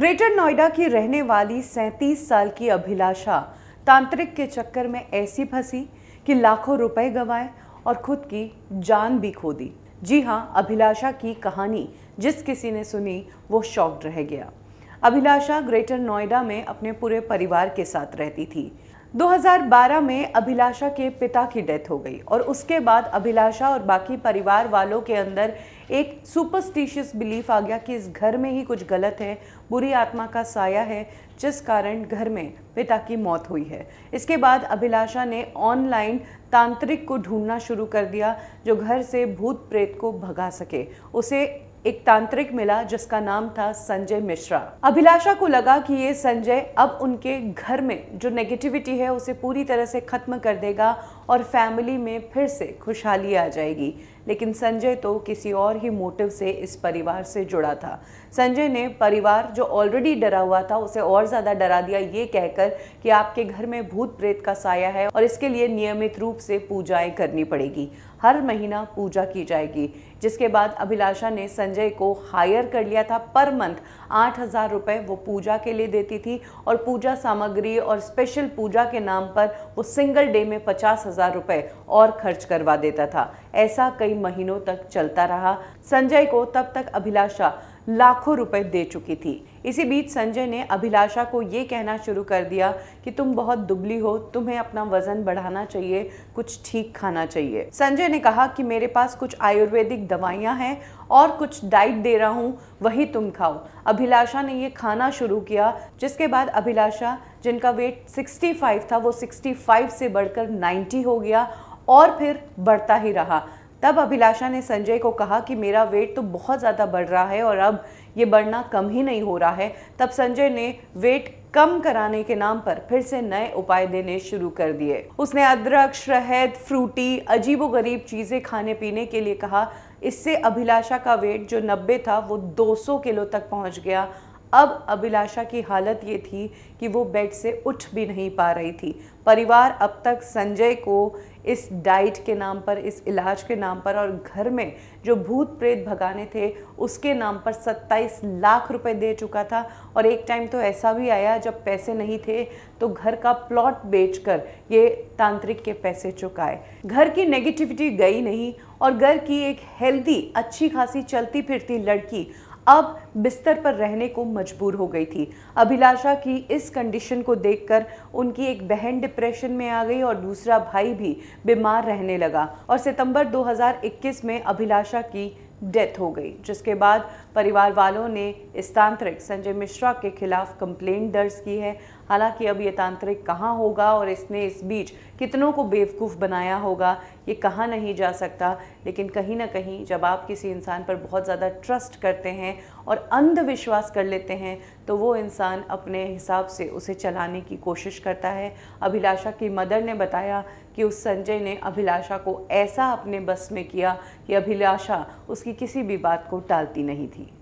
greater Noida की रहने वाली सैंतीस साल की अभिलाषा तांत्रिक के चक्कर में ऐसी फंसी कि लाखों रुपए गंवाए और खुद की जान भी खो दी जी हाँ अभिलाषा की कहानी जिस किसी ने सुनी वो शॉक्ड रह गया अभिलाषा ग्रेटर नोएडा में अपने पूरे परिवार के साथ रहती थी 2012 में अभिलाषा के पिता की डेथ हो गई और उसके बाद अभिलाषा और बाकी परिवार वालों के अंदर एक सुपरस्टिशियस बिलीफ आ गया कि इस घर में ही कुछ गलत है बुरी आत्मा का साया है जिस कारण घर में पिता की मौत हुई है इसके बाद अभिलाषा ने ऑनलाइन तांत्रिक को ढूंढना शुरू कर दिया जो घर से भूत प्रेत को भगा सके उसे एक तांत्रिक मिला जिसका नाम था संजय मिश्रा अभिलाषा को लगा कि ये संजय अब उनके घर में जो नेगेटिविटी है उसे पूरी तरह से खत्म कर देगा और फैमिली में फिर से खुशहाली आ जाएगी लेकिन संजय तो किसी और ही मोटिव से इस परिवार से जुड़ा था संजय ने परिवार जो ऑलरेडी डरा हुआ था उसे और ज़्यादा डरा दिया ये कहकर कि आपके घर में भूत प्रेत का साया है और इसके लिए नियमित रूप से पूजाएं करनी पड़ेगी हर महीना पूजा की जाएगी जिसके बाद अभिलाषा ने संजय को हायर कर लिया था पर मंथ आठ हज़ार रुपये वो पूजा के लिए देती थी और पूजा सामग्री और स्पेशल पूजा के नाम पर वो सिंगल डे में पचास हजार रुपए और खर्च करवा देता था ऐसा कई महीनों तक चलता रहा संजय को तब तक अभिलाषा लाखों रुपए दे चुकी थी इसी बीच संजय ने अभिलाषा को ये कहना शुरू कर दिया कि तुम बहुत दुबली हो तुम्हें अपना वजन बढ़ाना चाहिए कुछ ठीक खाना चाहिए संजय ने कहा कि मेरे पास कुछ आयुर्वेदिक दवाइयाँ हैं और कुछ डाइट दे रहा हूँ वही तुम खाओ अभिलाषा ने ये खाना शुरू किया जिसके बाद अभिलाषा जिनका वेट 65 था वो 65 से बढ़कर 90 हो गया और फिर बढ़ता ही रहा तब अभिलाषा ने संजय को कहा कि मेरा वेट तो बहुत ज़्यादा बढ़ रहा है और अब ये बढ़ना कम ही नहीं हो रहा है तब संजय ने वेट कम कराने के नाम पर फिर से नए उपाय देने शुरू कर दिए उसने अदरक शहद फ्रूटी अजीबोगरीब चीज़ें खाने पीने के लिए कहा इससे अभिलाषा का वेट जो 90 था वो 200 किलो तक पहुंच गया अब अभिलाषा की हालत ये थी कि वो बेड से उठ भी नहीं पा रही थी परिवार अब तक संजय को इस डाइट के नाम पर इस इलाज के नाम पर और घर में जो भूत प्रेत भगाने थे उसके नाम पर 27 लाख रुपए दे चुका था और एक टाइम तो ऐसा भी आया जब पैसे नहीं थे तो घर का प्लॉट बेचकर ये तांत्रिक के पैसे चुकाए घर की नेगेटिविटी गई नहीं और घर की एक हेल्दी अच्छी खासी चलती फिरती लड़की अब बिस्तर पर रहने को मजबूर हो गई थी अभिलाषा की इस कंडीशन को देखकर उनकी एक बहन डिप्रेशन में आ गई और दूसरा भाई भी बीमार रहने लगा और सितंबर 2021 में अभिलाषा की डेथ हो गई जिसके बाद परिवार वालों ने इस तांत्रिक संजय मिश्रा के खिलाफ कंप्लेंट दर्ज की है हालांकि अब ये तांत्रिक कहाँ होगा और इसने इस बीच कितनों को बेवकूफ़ बनाया होगा ये कहा नहीं जा सकता लेकिन कहीं ना कहीं जब आप किसी इंसान पर बहुत ज़्यादा ट्रस्ट करते हैं और अंधविश्वास कर लेते हैं तो वो इंसान अपने हिसाब से उसे चलाने की कोशिश करता है अभिलाषा की मदर ने बताया कि उस संजय ने अभिलाषा को ऐसा अपने बस में किया कि अभिलाषा उसकी किसी भी बात को टालती नहीं थी